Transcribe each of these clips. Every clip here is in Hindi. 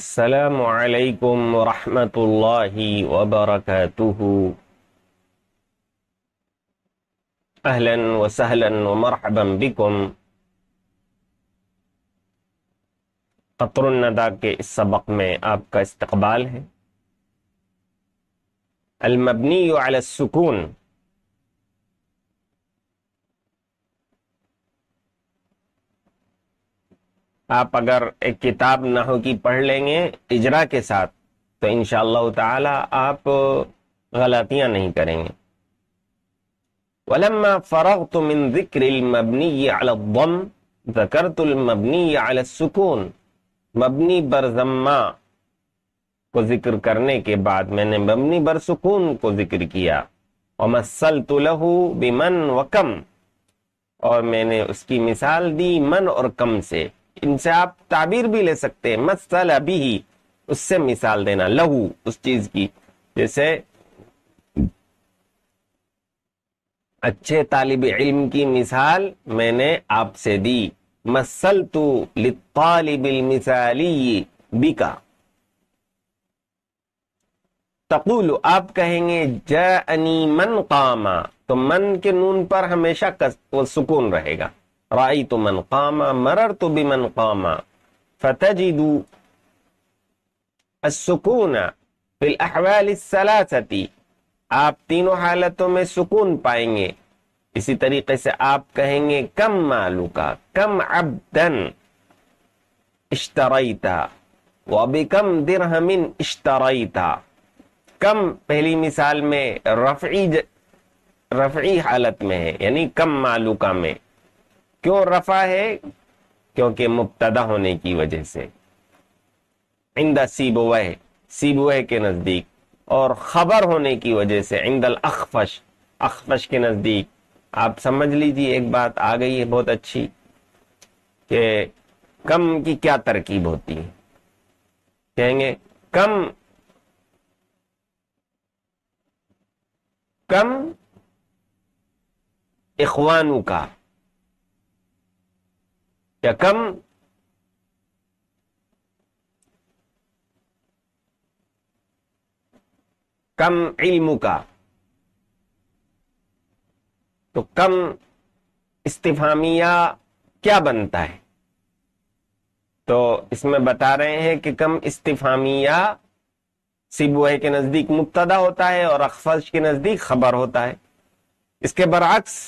السلام عليكم ورحمة الله وبركاته أهلا وسهلا ومرحبا بكم قطر الندى کے اس سبق میں آپ کا استقبال ہے المبنی على السكون आप अगर एक किताब नहो की पढ़ लेंगे इजरा के साथ तो इन ताला आप गलतियां नहीं करेंगे वलम्मा फ़रग तुम इन ज़िक्रमबनी अलम ज़करतुलमबनी अलसकून मबनी बरजम्मा को जिक्र करने के बाद मैंने मबनी बरसकून को जिक्र किया और मसल तुलहू बिमन व कम और मैंने उसकी मिसाल दी मन और कम से इनसे आप ताबीर भी ले सकते हैं मसल अभी ही उससे मिसाल देना लहू उस चीज की जैसे अच्छे तालिब इल्म की मिसाल मैंने आपसे दी मसल तू लितालिबिल मिसाली बिका तकुल आप कहेंगे जनी मन कामा तो मन के नून पर हमेशा कस, सुकून रहेगा राई तो मन कामा मरर तो भी मन कामा फतजिदू सुकून फिल अहवाल सलासती आप तीनों हालतों में सुकून पाएंगे इसी तरीके से आप कहेंगे कम मालूका कम अब था इश्तरईता वबी कम दिरहमिन इश्तरईता कम पहली मिसाल में रफ़ी रफ़ी हालत में है यानी कम मालूका में क्यों रफा है क्योंकि मुबतदा होने की वजह से इंदा सीबुह सीबुह के नज़दीक और ख़बर होने की वजह से इंदल अखफश अखफश के नज़दीक आप समझ लीजिए एक बात आ गई है बहुत अच्छी कि कम की क्या तरकीब होती है कहेंगे कम कम इखवानू का शकम कम इल्म का तो कम इस्तिफामिया क्या बनता है तो इसमें बता रहे हैं कि कम इस्तिफामिया सिबुए के नजदीक मुबतदा होता है और अखफज के नजदीक खबर होता है इसके बरक्स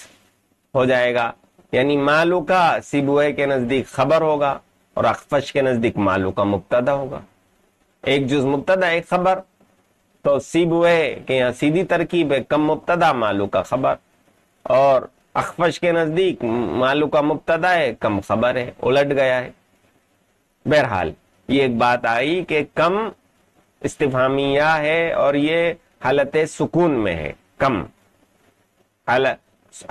हो जाएगा यानी मालू का सिबुए के नजदीक खबर होगा और अखफश के नजदीक मालू का मुबतदा होगा एक जुज मुबतदा एक खबर तो सिबुए के यहाँ सीधी तरकीब है कम मुबतदा मालू का खबर और अखफश के नजदीक मालू का मुबतदा है कम खबर है उलट गया है बहरहाल ये एक बात आई कि कम इस्तेफामिया है और ये हालत सुकून में है कम हालत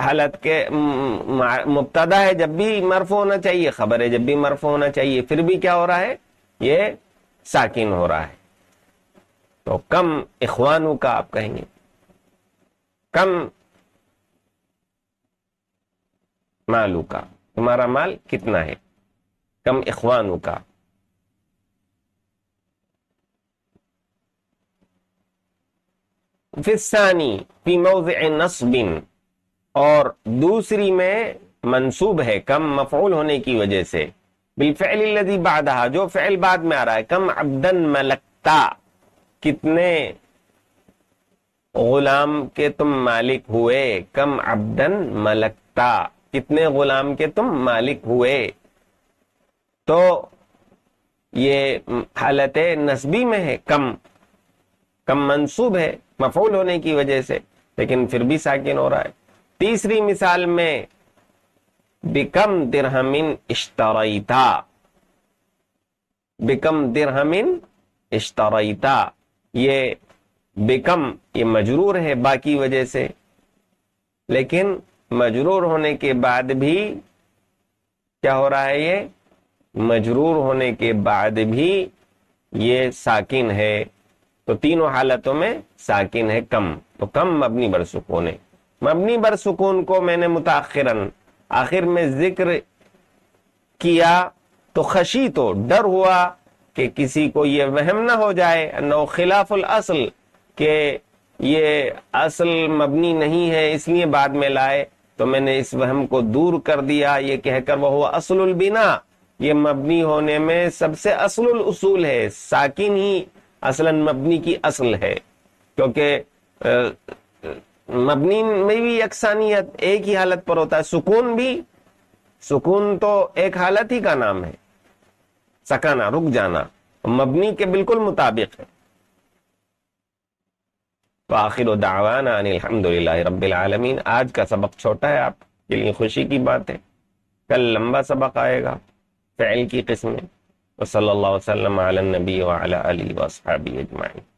हालत के मुबतदा है जब भी मरफो होना चाहिए खबर है जब भी मरफो होना चाहिए फिर भी क्या हो रहा है ये साकिन हो रहा है तो कम इखवानों का आप कहेंगे कम मालू का तुम्हारा माल कितना है कम इखवानों का फिसानी फी मौज नस्बिन और दूसरी में मंसूब है कम मफूल होने की वजह से बिलफेलदी बादहा जो फ़ैल बाद में आ रहा है कम अब्दन मलकता कितने गुलाम के तुम मालिक हुए कम अब्दन मलकता कितने गुलाम के तुम मालिक हुए तो ये हालत नस्बी में है कम कम मंसूब है मफूल होने की वजह से लेकिन फिर भी साकिन हो रहा है तीसरी मिसाल में बिकम दिरहमिन इश्तरईता बिकम दिरहमिन इश्तरईता ये बिकम ये मजरूर है बाकी वजह से लेकिन मजरूर होने के बाद भी क्या हो रहा है ये मजरूर होने के बाद भी ये साकिन है तो तीनों हालतों में साकिन है कम तो कम अपनी मबनी ने मबनी बर सुकून को मैंने मुताखिरन आखिर में जिक्र किया तो खशी तो डर हुआ कि किसी को ये वहम ना हो जाए नो खिलाफुल असल के ये असल मबनी नहीं है इसलिए बाद में लाए तो मैंने इस वहम को दूर कर दिया ये कहकर वह असलुल बिना ये मबनी होने में सबसे असलुल उसूल है साकिन ही असलन मबनी की असल है क्योंकि मबनी में भी यकसानियत एक ही हालत पर होता है सुकून भी सुकून तो एक हालत ही का नाम है सकाना रुक जाना मबनी के बिल्कुल मुताबिक है तो आखिर दावाना अलहमदिल्ला आज का सबक छोटा है आपके लिए खुशी की बात है कल लंबा सबक आएगा फ़ैल की किस्में वसल्ला वसलम नबी वाली वसहाबी अजमाइन